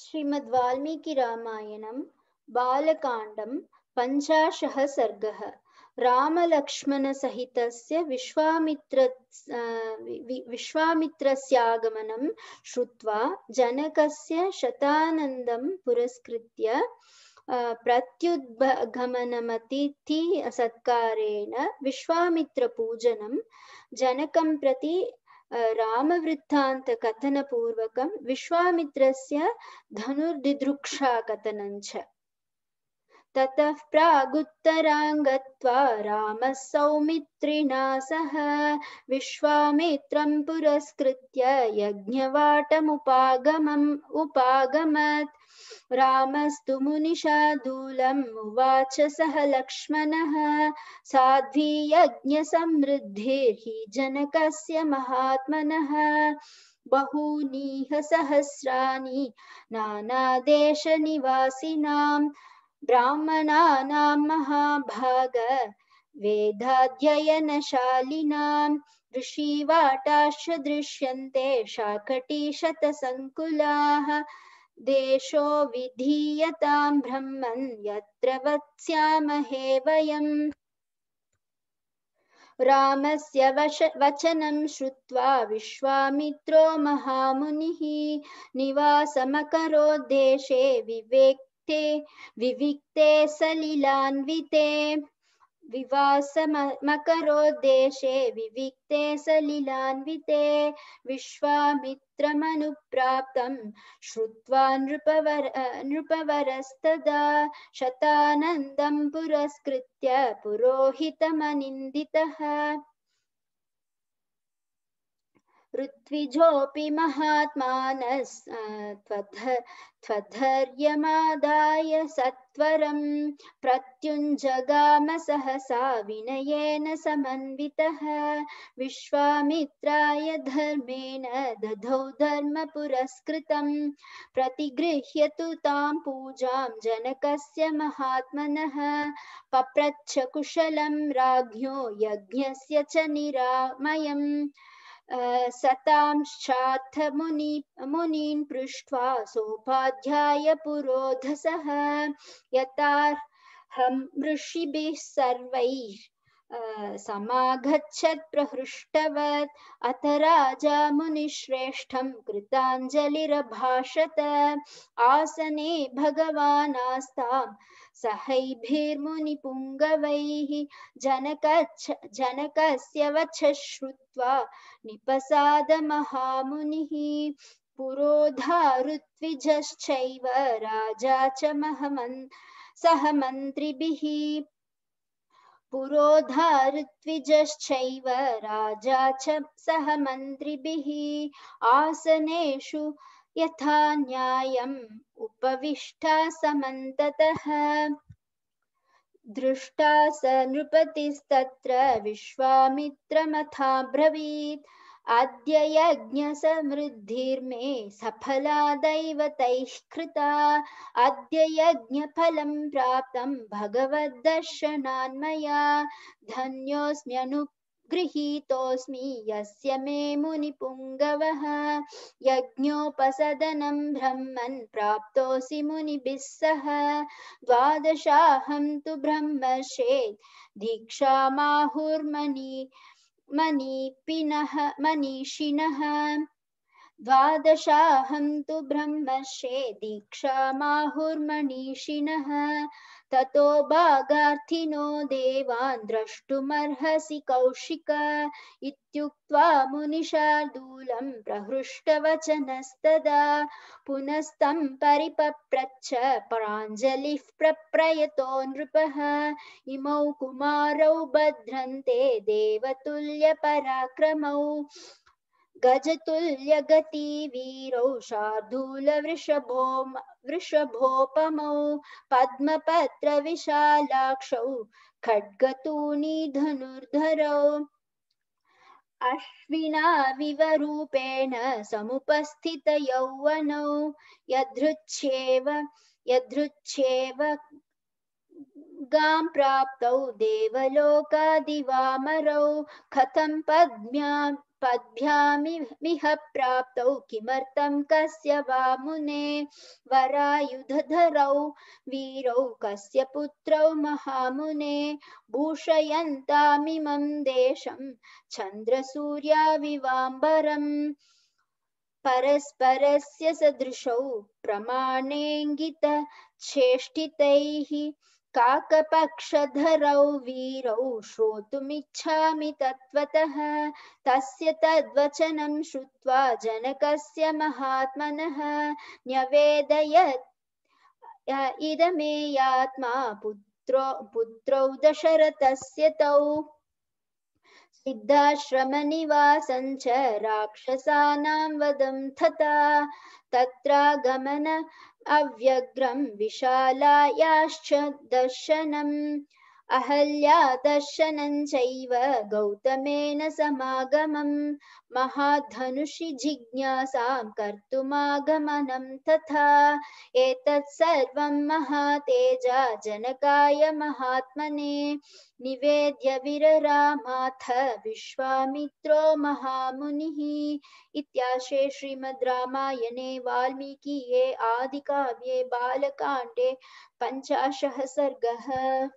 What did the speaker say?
श्रीमद् वाल्मीकि रामायणं बालकाण्डं पञ्चाशः सर्गः रामलक्ष्मणसहितस्य विश्वामित्र विश्वामित्रस्यागमनं श्रुत्वा जनकस्य शतानन्दं पुरस्कृत्य प्रत्युद्गमनमतिथि सत्कारेण विश्वामित्रपूजनं जनकं प्रति रामवृत्तान्तकथनपूर्वकं विश्वामित्रस्य धनुर्दिदृक्षाकथनञ्च ततः प्रागुत्तराङ्गत्वा रामः सौमित्रिणा सह विश्वामित्रं पुरस्कृत्य यज्ञवाटमुपागमम् उपागमत् रामस्तु मुनिशादूलम् उवाच सह लक्ष्मणः साध्वी यज्ञसमृद्धिर्हि जनकस्य महात्मनः बहूनीह सहस्राणि नानादेशनिवासिनां ब्राह्मणानां महाभाग वेदाध्ययनशालिनां ऋषिवाटाश्च दृश्यन्ते शाकटीशतसङ्कुलाः देशो विधीयतां ब्रह्मन् यत्र वत्स्यामहे वयम् रामस्य वश वचनं श्रुत्वा विश्वामित्रो महामुनिः निवासमकरो देशे विवेक विविक्ते विविक्ते सलिलान्विते देशे विविक्ते सलिलान्विते विश्वामित्रमनुप्राप्तं श्रुत्वा नृपवर नृपवरस्तदा शतानन्दं पुरस्कृत्य पुरोहितमनिन्दितः ऋत्विजोऽपि महात्मानः त्वद्धर्यमादाय सत्वरं प्रत्युञ्जगाम सहसा विनयेन समन्वितः विश्वामित्राय धर्मेण दधौ धर्मपुरस्कृतं प्रतिगृह्य तु तां पूजां जनकस्य महात्मनः पप्रच्छ कुशलं राज्ञो यज्ञस्य च निरामयम् शाथ मुनि सोपाध्याय पृष्ट्वा सोपाध्यायपुरोधसः हम ऋषिभिः सर्वैः समागच्छत् प्रहृष्टवत् अथ राजा मुनिश्रेष्ठं कृताञ्जलिरभाषत आसने भगवानास्तां सहैभिर्मुनिपुङ्गवैः जनकच्छ जनकस्य वच श्रुत्वा निपसाद निपसादमहामुनिः पुरोधारुत्विजश्चैव राजा च महमन् सह मन्त्रिभिः पुरोधारत्विजश्चैव राजा च सह मन्त्रिभिः आसनेषु यथा न्यायम् उपविष्टा समन्ततः दृष्टा स नृपतिस्तत्र विश्वामित्रमथा ब्रवीत् अद्ययज्ञसमृद्धिर्मे सफला दैवतैः कृता फलं प्राप्तं भगवद्दर्शनान्मया धन्योऽस्म्यनु गृहीतोऽस्मि यस्य मे मुनिपुङ्गवः यज्ञोपसदनं ब्रह्मन् प्राप्तोऽसि मुनिभिः सह द्वादशाहं तु ब्रह्मर्षे दीक्षामाहुर्मणि na ha. द्वादशाहं तु ब्रह्मश्रे दीक्षामाहुर्मनीषिणः ततो भागार्थिनो देवान् द्रष्टुमर्हसि कौशिक इत्युक्त्वा मुनिशार्दूलं प्रहृष्टवचनस्तदा पुनस्तं परिपप्रच्छ पराञ्जलिः प्रप्रयतो नृपः इमौ कुमारौ बध्रन्ते देवतुल्यपराक्रमौ गज गजतुल्यगति वीरौ शार्दूलवृषभो वृषभोपमौ पद्मपत्रविशालाक्षौ खड्गतूनी धनुर्धरौ अश्विनाविवरूपेण समुपस्थितयौवनौ यदृच्छेव यदृच्छेव गां प्राप्तौ देवलोकादिवामरौ कथं पद्म्या पद्भ्यामिह प्राप्तौ किमर्थं कस्य वा मुने वरायुधधरौ वीरौ कस्य पुत्रौ महामुने भूषयन्तामिमं देशं चन्द्रसूर्याविवाम्बरम् परस्परस्य सदृशौ प्रमाणेङ्गितचेष्टितैः काकपक्षधरौ वीरौ श्रोतुमिच्छामि तत्त्वतः तस्य तद्वचनं श्रुत्वा जनकस्य महात्मनः न्यवेदयत् इदमेयात्मा पुत्रो पुत्रौ दशरथस्य तौ सिद्धाश्रमनिवासं च राक्षसानां वदं तथा तत्रागमन अव्यग्रं विशालायाश्च दर्शनम् अहल्या दर्शन गौतम सगम महाधनुषि जिज्ञासां कर्तमागमनम तथा एक महातेज महातेजा जनकाय महात्मने निवेद्य विररामाथ विश्वामित्रो महामुनि इत्याशे श्रीमद् रामायणे आदि काव्ये बालकांडे पञ्चाशः सर्गः